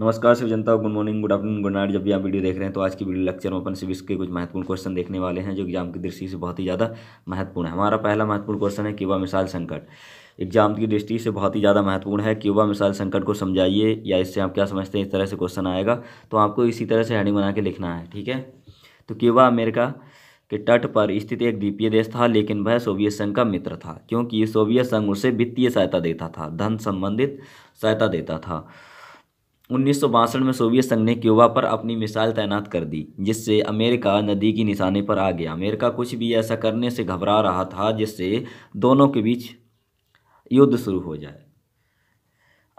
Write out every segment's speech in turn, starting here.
नमस्कार शिव जनता good morning good afternoon good night जब भी आप वीडियो देख रहे हैं तो आज की वीडियो लेक्चर में अपन सिविक्स के कुछ महत्वपूर्ण क्वेश्चन देखने वाले हैं जो एग्जाम की दृष्टि से बहुत ही ज़्यादा महत्वपूर्ण है हमारा पहला महत्वपूर्ण क्वेश्चन है क्यूबा मिसाइल संकट एग्जाम की दृष्टि से बहुत ही ज़्यादा महत्वपूर्ण है क्यूबा मिसाइल संकट को समझाइए या इससे आप क्या समझते हैं इस तरह से क्वेश्चन आएगा तो आपको इसी तरह से हेडिंग बना के लिखना है ठीक है तो क्यूबा अमेरिका के तट पर स्थित एक द्वीपीय देश था लेकिन वह सोवियत संघ का मित्र था क्योंकि सोवियत संघ उसे वित्तीय सहायता देता था धन संबंधित सहायता देता था उन्नीस में सोवियत संघ ने क्यूबा पर अपनी मिसाइल तैनात कर दी जिससे अमेरिका नदी की निशाने पर आ गया अमेरिका कुछ भी ऐसा करने से घबरा रहा था जिससे दोनों के बीच युद्ध शुरू हो जाए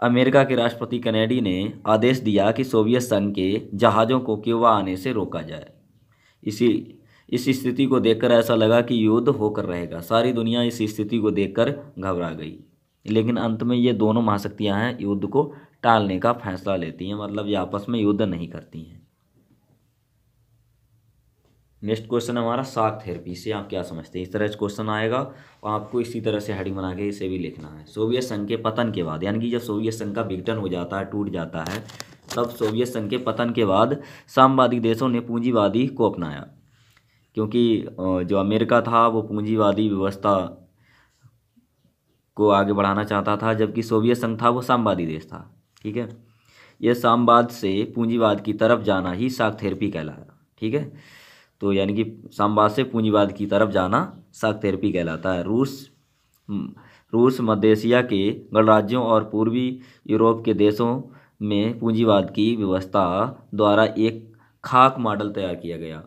अमेरिका के राष्ट्रपति कैनेडी ने आदेश दिया कि सोवियत संघ के जहाज़ों को क्यूबा आने से रोका जाए इसी इस स्थिति को देखकर ऐसा लगा कि युद्ध होकर रहेगा सारी दुनिया इस स्थिति को देखकर घबरा गई लेकिन अंत में ये दोनों महाशक्तियाँ हैं युद्ध को टालने का फैसला लेती हैं मतलब ये आपस में युद्ध नहीं करती हैं नेक्स्ट क्वेश्चन हमारा साक थेरेपी से आप क्या समझते हैं इस तरह से क्वेश्चन आएगा और आपको इसी तरह से हेडिंग बना के इसे भी लिखना है सोवियत संघ के पतन के बाद यानी कि जब सोवियत संघ का विघटन हो जाता है टूट जाता है तब सोवियत संघ के पतन के बाद सामवादी देशों ने पूंजीवादी को अपनाया क्योंकि जो अमेरिका था वो पूंजीवादी व्यवस्था को आगे बढ़ाना चाहता था जबकि सोवियत संघ था वो सामवादी देश था ठीक है यह सामवाद से पूंजीवाद की तरफ जाना ही शाक थेरेपी कहलाया ठीक है तो यानी कि सामवाद से पूंजीवाद की तरफ जाना शाक थेरेपी कहलाता है रूस हम्म, रूस मध्य एशिया के गणराज्यों और पूर्वी यूरोप के देशों में पूंजीवाद की व्यवस्था द्वारा एक खाक मॉडल तैयार किया गया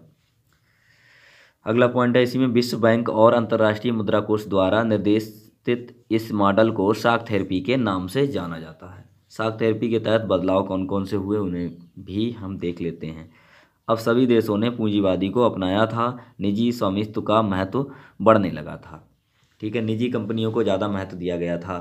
अगला पॉइंट है इसी में विश्व बैंक और अंतर्राष्ट्रीय मुद्रा कोष द्वारा निर्देशित इस मॉडल को शाक थेरेपी के नाम से जाना जाता है साग थेरेपी के तहत बदलाव कौन कौन से हुए उन्हें भी हम देख लेते हैं अब सभी देशों ने पूंजीवादी को अपनाया था निजी स्वामित्व का महत्व बढ़ने लगा था ठीक है निजी कंपनियों को ज़्यादा महत्व दिया गया था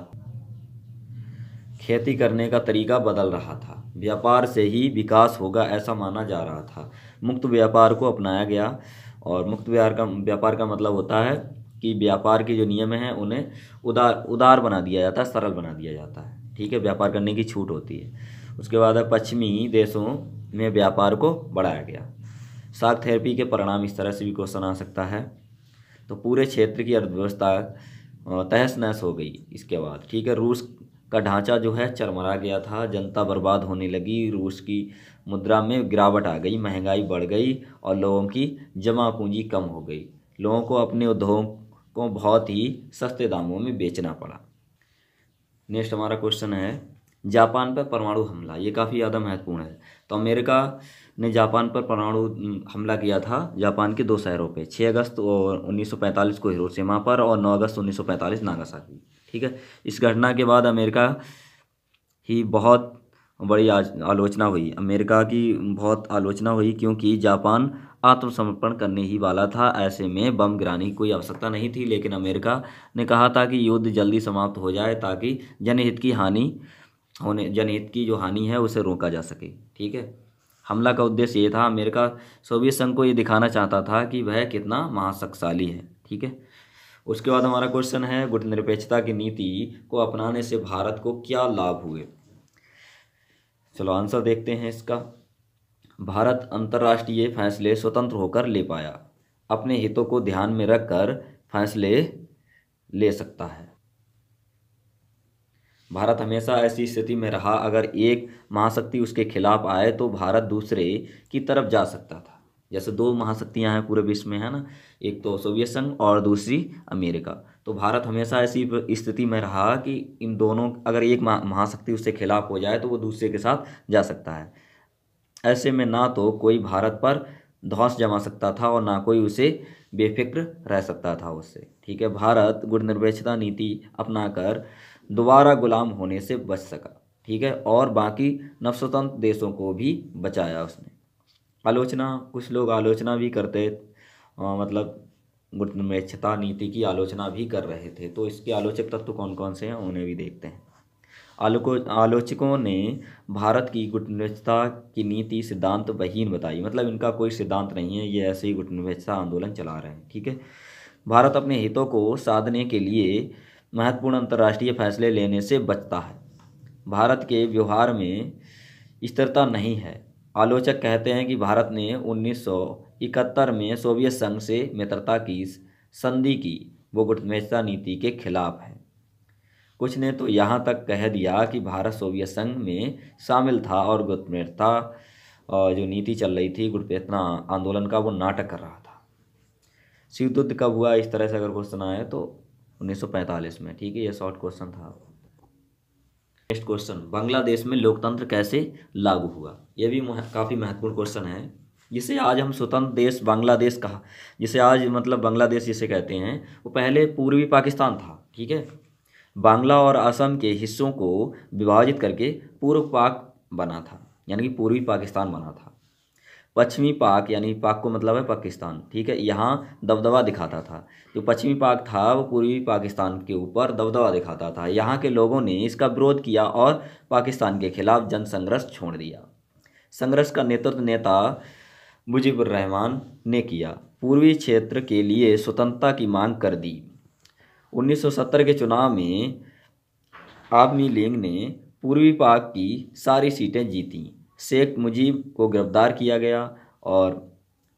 खेती करने का तरीका बदल रहा था व्यापार से ही विकास होगा ऐसा माना जा रहा था मुक्त व्यापार को अपनाया गया और मुक्त व्यापार का व्यापार का मतलब होता है कि व्यापार के जो नियम हैं उन्हें उदार उदार बना दिया जाता है सरल बना दिया जाता है ठीक है व्यापार करने की छूट होती है उसके बाद अब पश्चिमी देशों में व्यापार को बढ़ाया गया साग थेरेपी के परिणाम इस तरह से भी क्वेश्चन आ सकता है तो पूरे क्षेत्र की अर्थव्यवस्था तहस नहस हो गई इसके बाद ठीक है रूस का ढांचा जो है चरमरा गया था जनता बर्बाद होने लगी रूस की मुद्रा में गिरावट आ गई महंगाई बढ़ गई और लोगों की जमा पूंजी कम हो गई लोगों को अपने उद्योग को बहुत ही सस्ते दामों में बेचना पड़ा नेक्स्ट हमारा क्वेश्चन है जापान पर परमाणु हमला ये काफ़ी ज़्यादा महत्वपूर्ण है तो अमेरिका ने जापान पर परमाणु हम्म, हमला किया था जापान के दो शहरों पे 6 अगस्त और 1945 को हिरोशिमा पर और 9 अगस्त 1945 नागासाकी ठीक है इस घटना के बाद अमेरिका ही बहुत बड़ी आलोचना हुई अमेरिका की बहुत आलोचना हुई क्योंकि जापान आत्मसमर्पण करने ही वाला था ऐसे में बम गिराने की कोई आवश्यकता नहीं थी लेकिन अमेरिका ने कहा था कि युद्ध जल्दी समाप्त हो जाए ताकि जनहित की हानि होने जनहित की जो हानि है उसे रोका जा सके ठीक है हमला का उद्देश्य ये था अमेरिका सोवियत संघ को ये दिखाना चाहता था कि वह कितना महाशक्तिशाली है ठीक है उसके बाद हमारा क्वेश्चन है गुटनिरपेक्षता की नीति को अपनाने से भारत को क्या लाभ हुए चलो आंसर देखते हैं इसका भारत अंतर्राष्ट्रीय फैसले स्वतंत्र होकर ले पाया अपने हितों को ध्यान में रखकर फैसले ले सकता है भारत हमेशा ऐसी स्थिति में रहा अगर एक महाशक्ति उसके खिलाफ आए तो भारत दूसरे की तरफ जा सकता था जैसे दो महाशक्तियाँ हैं पूरे विश्व में है ना एक तो सोवियत संघ और दूसरी अमेरिका तो भारत हमेशा ऐसी स्थिति में रहा कि इन दोनों अगर एक महाशक्ति उसके खिलाफ हो जाए तो वो दूसरे के साथ जा सकता है ऐसे में ना तो कोई भारत पर धौस जमा सकता था और ना कोई उसे बेफिक्र रह सकता था उससे ठीक है भारत गुणनिरपेक्षता नीति अपनाकर दोबारा गुलाम होने से बच सका ठीक है और बाकी नवस्वतंत्र देशों को भी बचाया उसने आलोचना कुछ लोग आलोचना भी करते आ, मतलब गुटनिरपेक्षता नीति की आलोचना भी कर रहे थे तो इसके आलोचक तत्व कौन कौन से हैं उन्हें भी देखते हैं आलोको आलोचकों ने भारत की गुटनिरपेक्षता की नीति सिद्धांत बहीन बताई मतलब इनका कोई सिद्धांत नहीं है ये ऐसे ही गुटनिरपेक्षता आंदोलन चला रहे हैं ठीक है भारत अपने हितों को साधने के लिए महत्वपूर्ण अंतर्राष्ट्रीय फैसले लेने से बचता है भारत के व्यवहार में स्थिरता नहीं है आलोचक कहते हैं कि भारत ने 1971 में सोवियत संघ से मित्रता की संधि की वो गुटमेजता नीति के खिलाफ है कुछ ने तो यहाँ तक कह दिया कि भारत सोवियत संघ में शामिल था और गुटमेजता जो नीति चल रही थी गुटमेजना आंदोलन का वो नाटक कर रहा था शिव कब हुआ इस तरह से अगर क्वेश्चन आए तो 1945 में ठीक है ये शॉर्ट क्वेश्चन था नेक्स्ट क्वेश्चन बांग्लादेश में लोकतंत्र कैसे लागू हुआ यह भी काफ़ी महत्वपूर्ण क्वेश्चन है जिसे आज हम स्वतंत्र देश बांग्लादेश कहा जिसे आज मतलब बांग्लादेश जिसे कहते हैं वो पहले पूर्वी पाकिस्तान था ठीक है बांग्ला और असम के हिस्सों को विभाजित करके पूर्व पाक बना था यानी कि पूर्वी पाकिस्तान बना था पश्चिमी पाक यानी पाक को मतलब है पाकिस्तान ठीक है यहाँ दबदबा दिखाता था जो पश्चिमी पाक था वो पूर्वी पाकिस्तान के ऊपर दबदबा दिखाता था यहाँ के लोगों ने इसका विरोध किया और पाकिस्तान के खिलाफ जनसंघर्ष छोड़ दिया संघर्ष का नेतृत्व नेता मुजीबुर रहमान ने किया पूर्वी क्षेत्र के लिए स्वतंत्रता की मांग कर दी 1970 के चुनाव में आवामी लीग ने पूर्वी पाक की सारी सीटें जीतीं शेख मुजीब को गिरफ्तार किया गया और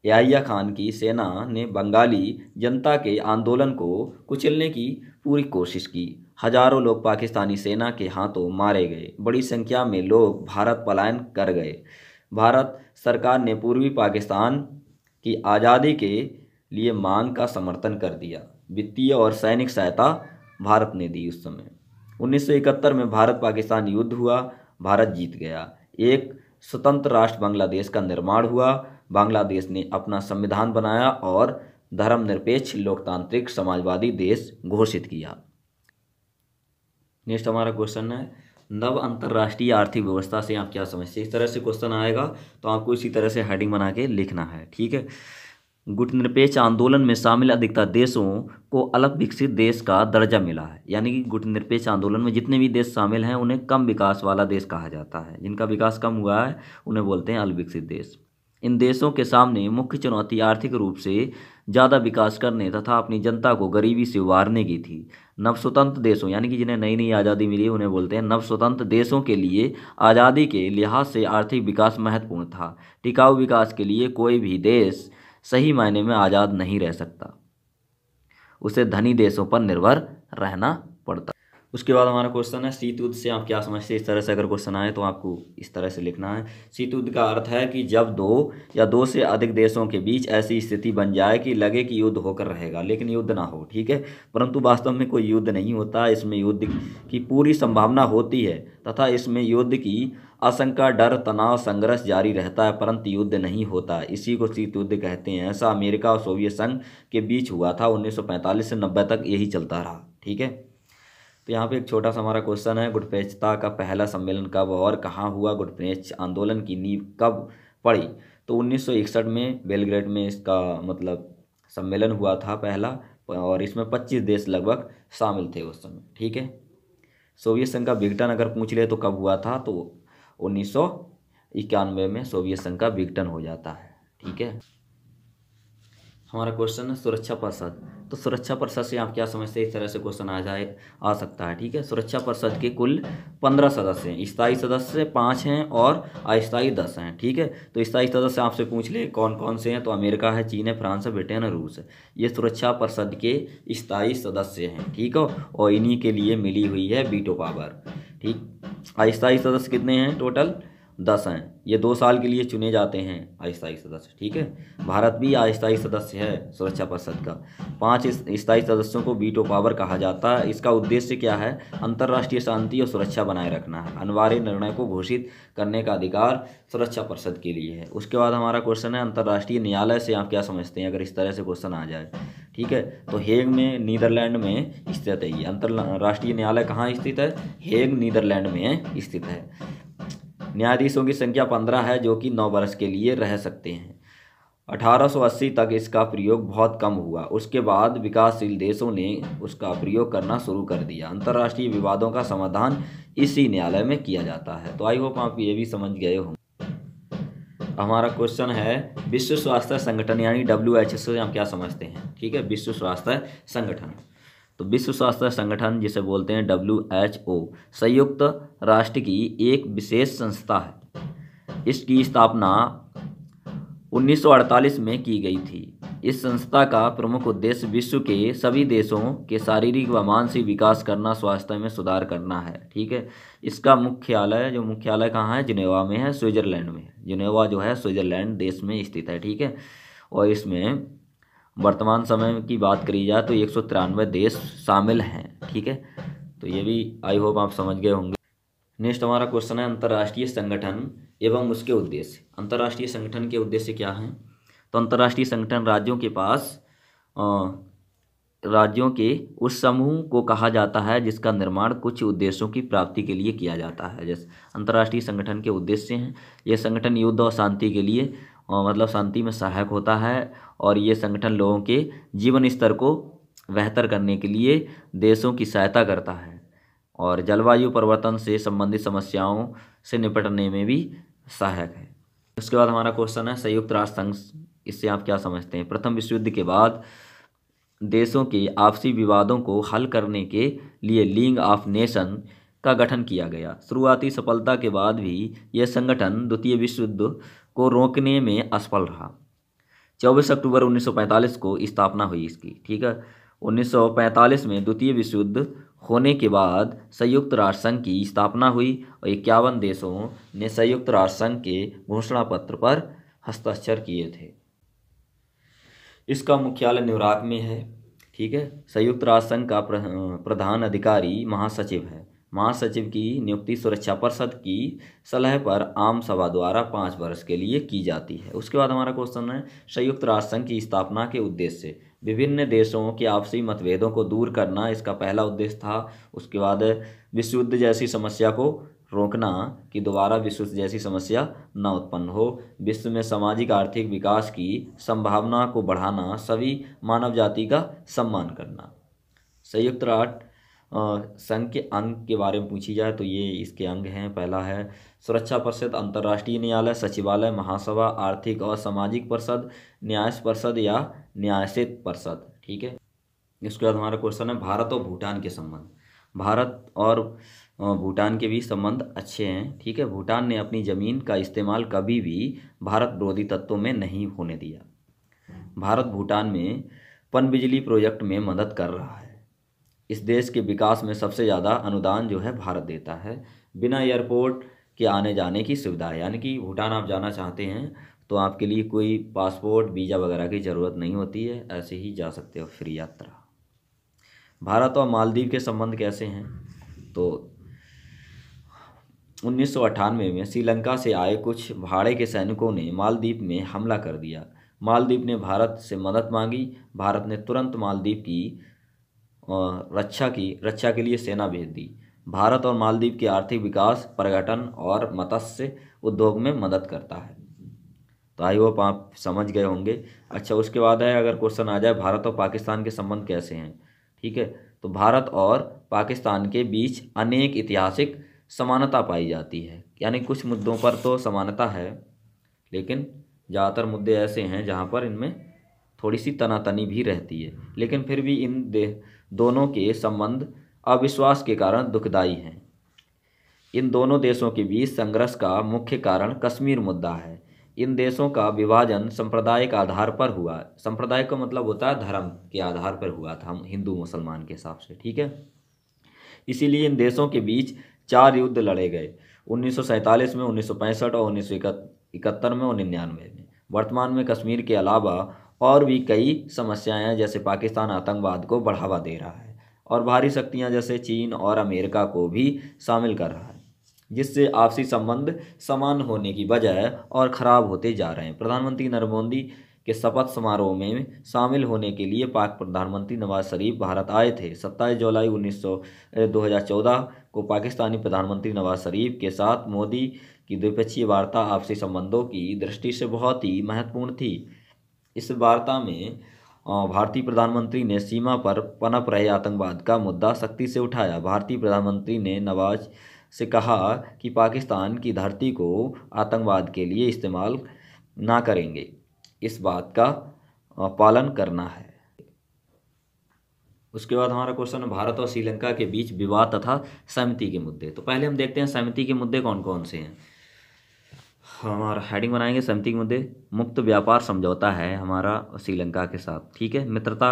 याहिया खान की सेना ने बंगाली जनता के आंदोलन को कुचलने की पूरी कोशिश की हजारों लोग पाकिस्तानी सेना के हाथों मारे गए बड़ी संख्या में लोग भारत पलायन कर गए भारत सरकार ने पूर्वी पाकिस्तान की आज़ादी के लिए मांग का समर्थन कर दिया वित्तीय और सैनिक सहायता भारत ने दी उस समय 1971 में भारत पाकिस्तान युद्ध हुआ भारत जीत गया एक स्वतंत्र राष्ट्र बांग्लादेश का निर्माण हुआ बांग्लादेश ने अपना संविधान बनाया और धर्मनिरपेक्ष लोकतांत्रिक समाजवादी देश घोषित किया नेक्स्ट हमारा क्वेश्चन है नव अंतर्राष्ट्रीय आर्थिक व्यवस्था से आप क्या समझते हैं इस तरह से क्वेश्चन आएगा तो आपको इसी तरह से हेडिंग बना के लिखना है ठीक है गुटनिरपेक्ष आंदोलन में शामिल अधिकतर देशों को अलग विकसित देश का दर्जा मिला है यानी कि गुटनिरपेक्ष आंदोलन में जितने भी देश शामिल हैं उन्हें कम विकास वाला देश कहा जाता है जिनका विकास कम हुआ है उन्हें बोलते हैं अल्पविकसित देश इन देशों के सामने मुख्य चुनौती आर्थिक रूप से ज़्यादा विकास करने तथा अपनी जनता को गरीबी से उबारने की थी नवस्वतंत्र देशों यानी कि जिन्हें नई नई आज़ादी मिली उन्हें बोलते हैं नवस्वतंत्र देशों के लिए आज़ादी के लिहाज से आर्थिक विकास महत्वपूर्ण था टिकाऊ विकास के लिए कोई भी देश सही मायने में आज़ाद नहीं रह सकता उसे धनी देशों पर निर्भर रहना पड़ता उसके बाद हमारा क्वेश्चन है शीत युद्ध से आप क्या समझते हैं इस तरह से अगर क्वेश्चन आए तो आपको इस तरह से लिखना है शीत युद्ध का अर्थ है कि जब दो या दो से अधिक देशों के बीच ऐसी स्थिति बन जाए कि लगे कि युद्ध होकर रहेगा लेकिन युद्ध ना हो ठीक है परंतु वास्तव में कोई युद्ध नहीं होता इसमें युद्ध की पूरी संभावना होती है तथा इसमें युद्ध की आशंका डर तनाव संघर्ष जारी रहता है परंतु युद्ध नहीं होता इसी को शीत युद्ध कहते हैं ऐसा अमेरिका और सोवियत संघ के बीच हुआ था 1945 से 90 तक यही चलता रहा ठीक है तो यहाँ पे एक छोटा सा हमारा क्वेश्चन है गुटपेचता का पहला सम्मेलन कब और कहाँ हुआ गुटपेच आंदोलन की नींव कब पड़ी तो उन्नीस में बेलग्रेड में इसका मतलब सम्मेलन हुआ था पहला और इसमें पच्चीस देश लगभग शामिल थे उस समय ठीक है सोवियत संघ का विघटन अगर पूछ ले तो कब हुआ था तो उन्नीस में सोवियत संघ का विघटन हो जाता है ठीक है हमारा क्वेश्चन है सुरक्षा परिषद तो सुरक्षा परिषद से आप क्या समझते हैं इस तरह से क्वेश्चन आ जाए आ सकता है ठीक है सुरक्षा परिषद के कुल पंद्रह सदस्य हैं स्थायी सदस्य पाँच हैं और अस्थायी दस हैं ठीक है तो स्थायी सदस्य आपसे पूछ ले कौन कौन से हैं तो अमेरिका है चीन है फ्रांस है ब्रिटेन है रूस है ये सुरक्षा परिषद के स्थायी सदस्य हैं ठीक है और इन्हीं के लिए मिली हुई है बीटो पावर ठीक अस्थायी सदस्य कितने हैं टोटल दस हैं ये दो साल के लिए चुने जाते हैं अस्थायी सदस्य ठीक है भारत भी अस्थायी सदस्य है सुरक्षा परिषद का पांच स्थायी सदस्यों को बीटो पावर कहा जाता है इसका उद्देश्य क्या है अंतर्राष्ट्रीय शांति और सुरक्षा बनाए रखना है अनिवार्य निर्णय को घोषित करने का अधिकार सुरक्षा परिषद के लिए है उसके बाद हमारा क्वेश्चन है अंतर्राष्ट्रीय न्यायालय से आप क्या समझते हैं अगर इस तरह से क्वेश्चन आ जाए ठीक है तो हेग में नीदरलैंड में स्थित है ये अंतर्राष्ट्रीय न्यायालय कहाँ स्थित है हेग नीदरलैंड में स्थित है न्यायाधीशों की संख्या पंद्रह है जो कि नौ वर्ष के लिए रह सकते हैं 1880 तक इसका प्रयोग बहुत कम हुआ उसके बाद विकासशील देशों ने उसका प्रयोग करना शुरू कर दिया अंतर्राष्ट्रीय विवादों का समाधान इसी न्यायालय में किया जाता है तो आई होप आप ये भी समझ गए हों हमारा क्वेश्चन है विश्व स्वास्थ्य संगठन यानी डब्ल्यू एच एस से हम क्या समझते हैं ठीक है विश्व स्वास्थ्य संगठन तो विश्व स्वास्थ्य संगठन जिसे बोलते हैं डब्ल्यू एच ओ संयुक्त राष्ट्र की एक विशेष संस्था है इसकी स्थापना 1948 में की गई थी इस संस्था का प्रमुख उद्देश्य विश्व के सभी देशों के शारीरिक व मानसिक विकास करना स्वास्थ्य में सुधार करना है ठीक है इसका मुख्यालय जो मुख्यालय कहाँ है जिनेवा में है स्विट्जरलैंड में जिनेवा जो है स्विट्जरलैंड देश में स्थित है ठीक है और इसमें वर्तमान समय की बात करी जाए तो एक देश शामिल हैं ठीक है तो ये भी आई होप आप समझ गए होंगे नेक्स्ट हमारा क्वेश्चन है अंतर्राष्ट्रीय संगठन एवं उसके उद्देश्य अंतर्राष्ट्रीय संगठन के उद्देश्य क्या हैं तो अंतर्राष्ट्रीय संगठन राज्यों के पास आ, राज्यों के उस समूह को कहा जाता है जिसका निर्माण कुछ उद्देश्यों की प्राप्ति के लिए किया जाता है जैसे अंतर्राष्ट्रीय संगठन के उद्देश्य हैं यह संगठन युद्ध और शांति के लिए मतलब शांति में सहायक होता है और ये संगठन लोगों के जीवन स्तर को बेहतर करने के लिए देशों की सहायता करता है और जलवायु परिवर्तन से संबंधित समस्याओं से निपटने में भी सहायक है उसके बाद हमारा क्वेश्चन है संयुक्त राष्ट्र संघ इससे आप क्या समझते हैं प्रथम विश्व युद्ध के बाद देशों के आपसी विवादों को हल करने के लिए लीग ऑफ नेशन का गठन किया गया शुरुआती सफलता के बाद भी यह संगठन द्वितीय विश्व युद्ध को रोकने में असफल रहा 24 अक्टूबर 1945 को स्थापना हुई इसकी ठीक है 1945 में द्वितीय विश्व युद्ध होने के बाद संयुक्त राष्ट्र संघ की स्थापना हुई और इक्यावन देशों ने संयुक्त राष्ट्र संघ के घोषणा पत्र पर हस्ताक्षर किए थे इसका मुख्यालय न्यूयॉर्क में है ठीक है संयुक्त राष्ट्र संघ का प्रधान अधिकारी महासचिव है महासचिव की नियुक्ति सुरक्षा परिषद की सलाह पर आम सभा द्वारा पाँच वर्ष के लिए की जाती है उसके बाद हमारा क्वेश्चन है संयुक्त राष्ट्र संघ की स्थापना के उद्देश्य से विभिन्न देशों के आपसी मतभेदों को दूर करना इसका पहला उद्देश्य था उसके बाद विश्व युद्ध जैसी समस्या को रोकना कि दोबारा विश्व जैसी समस्या न उत्पन्न हो विश्व में सामाजिक आर्थिक विकास की संभावना को बढ़ाना सभी मानव जाति का सम्मान करना संयुक्त राष्ट्र संघ के अंग के बारे में पूछी जाए तो ये इसके अंग हैं पहला है सुरक्षा परिषद अंतर्राष्ट्रीय न्यायालय सचिवालय महासभा आर्थिक और सामाजिक परिषद न्याय परिषद या न्यायसित परिषद ठीक है इसके बाद हमारा क्वेश्चन है भारत और भूटान के संबंध भारत और भूटान के भी संबंध अच्छे हैं ठीक है भूटान ने अपनी ज़मीन का इस्तेमाल कभी भी भारत विरोधी तत्वों में नहीं होने दिया भारत भूटान में पनबिजली प्रोजेक्ट में मदद कर रहा है इस देश के विकास में सबसे ज़्यादा अनुदान जो है भारत देता है बिना एयरपोर्ट के आने जाने की सुविधा है यानी कि भूटान आप जाना चाहते हैं तो आपके लिए कोई पासपोर्ट वीज़ा वगैरह की ज़रूरत नहीं होती है ऐसे ही जा सकते हो फ्री यात्रा भारत और मालदीव के संबंध कैसे हैं तो उन्नीस में श्रीलंका से आए कुछ भाड़े के सैनिकों ने मालदीप में हमला कर दिया मालदीप ने भारत से मदद मांगी भारत ने तुरंत मालदीप की रक्षा की रक्षा के लिए सेना भेज दी भारत और मालदीव के आर्थिक विकास पर्यटन और मत्स्य उद्योग में मदद करता है तो आई होप आप समझ गए होंगे अच्छा उसके बाद है अगर क्वेश्चन आ जाए भारत और पाकिस्तान के संबंध कैसे हैं ठीक है तो भारत और पाकिस्तान के बीच अनेक ऐतिहासिक समानता पाई जाती है यानी कुछ मुद्दों पर तो समानता है लेकिन ज़्यादातर मुद्दे ऐसे हैं जहाँ पर इनमें थोड़ी सी तनातनी भी रहती है लेकिन फिर भी इन देह दोनों के संबंध अविश्वास के कारण दुखदायी हैं इन दोनों देशों के बीच संघर्ष का मुख्य कारण कश्मीर मुद्दा है इन देशों का विभाजन सांप्रदायिक आधार पर हुआ संप्रदाय का मतलब होता है धर्म के आधार पर हुआ था हम हिंदू मुसलमान के हिसाब से ठीक है इसीलिए इन देशों के बीच चार युद्ध लड़े गए 1947 में 1965 और उन्नीस इकहत्तर में और निन्यानवे में वर्तमान में कश्मीर के अलावा और भी कई समस्याएं हैं जैसे पाकिस्तान आतंकवाद को बढ़ावा दे रहा है और भारी शक्तियां जैसे चीन और अमेरिका को भी शामिल कर रहा है जिससे आपसी संबंध समान होने की बजाय और ख़राब होते जा रहे हैं प्रधानमंत्री नरेंद्र मोदी के शपथ समारोह में शामिल होने के लिए पाक प्रधानमंत्री नवाज शरीफ भारत आए थे सत्ताईस जुलाई उन्नीस 2014 को पाकिस्तानी प्रधानमंत्री नवाज शरीफ के साथ मोदी की द्विपक्षीय वार्ता आपसी संबंधों की दृष्टि से बहुत ही महत्वपूर्ण थी इस वार्ता में भारतीय प्रधानमंत्री ने सीमा पर पनप रहे आतंकवाद का मुद्दा सख्ती से उठाया भारतीय प्रधानमंत्री ने नवाज से कहा कि पाकिस्तान की धरती को आतंकवाद के लिए इस्तेमाल ना करेंगे इस बात का पालन करना है उसके बाद हमारा क्वेश्चन है भारत और श्रीलंका के बीच विवाद तथा सहमति के मुद्दे तो पहले हम देखते हैं सहमति के मुद्दे कौन कौन से हैं हमारा हेडिंग बनाएंगे समिति मुद्दे मुक्त व्यापार समझौता है हमारा श्रीलंका के साथ ठीक है मित्रता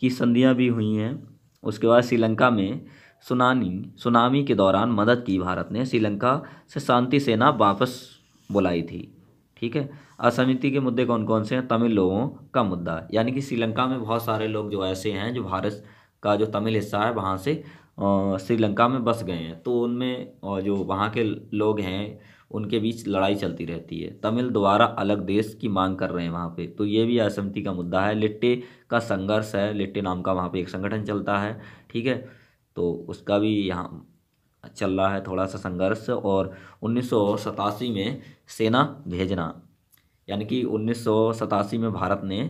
की संधियाँ भी हुई हैं उसके बाद श्रीलंका में सुनामी सुनामी के दौरान मदद की भारत ने श्रीलंका से शांति सेना वापस बुलाई थी ठीक है असमिति के मुद्दे कौन कौन से हैं तमिल लोगों का मुद्दा यानी कि श्रीलंका में बहुत सारे लोग जो ऐसे हैं जो भारत का जो तमिल हिस्सा है वहाँ से श्रीलंका में बस गए हैं तो उनमें जो वहाँ के लोग हैं उनके बीच लड़ाई चलती रहती है तमिल द्वारा अलग देश की मांग कर रहे हैं वहाँ पे तो ये भी असहमति का मुद्दा है लिट्टे का संघर्ष है लिट्टे नाम का वहाँ पे एक संगठन चलता है ठीक है तो उसका भी यहाँ चल रहा है थोड़ा सा संघर्ष और उन्नीस में सेना भेजना यानी कि उन्नीस में भारत ने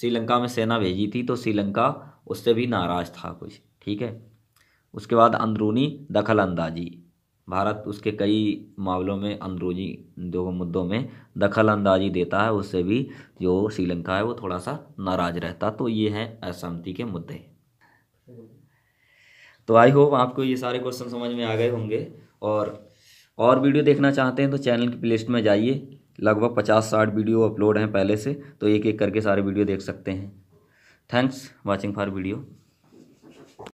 श्रीलंका में सेना भेजी थी तो श्रीलंका उससे भी नाराज़ था कुछ ठीक है उसके बाद अंदरूनी दखल अंदाजी भारत उसके कई मामलों में अंदरूनी जो मुद्दों में दखल अंदाजी देता है उससे भी जो श्रीलंका है वो थोड़ा सा नाराज़ रहता तो ये हैं असहमति के मुद्दे तो आई होप आपको ये सारे क्वेश्चन समझ में आ गए होंगे और और वीडियो देखना चाहते हैं तो चैनल की प्लेलिस्ट में जाइए लगभग पचास साठ वीडियो अपलोड हैं पहले से तो एक एक करके सारे वीडियो देख सकते हैं थैंक्स वॉचिंग फॉर वीडियो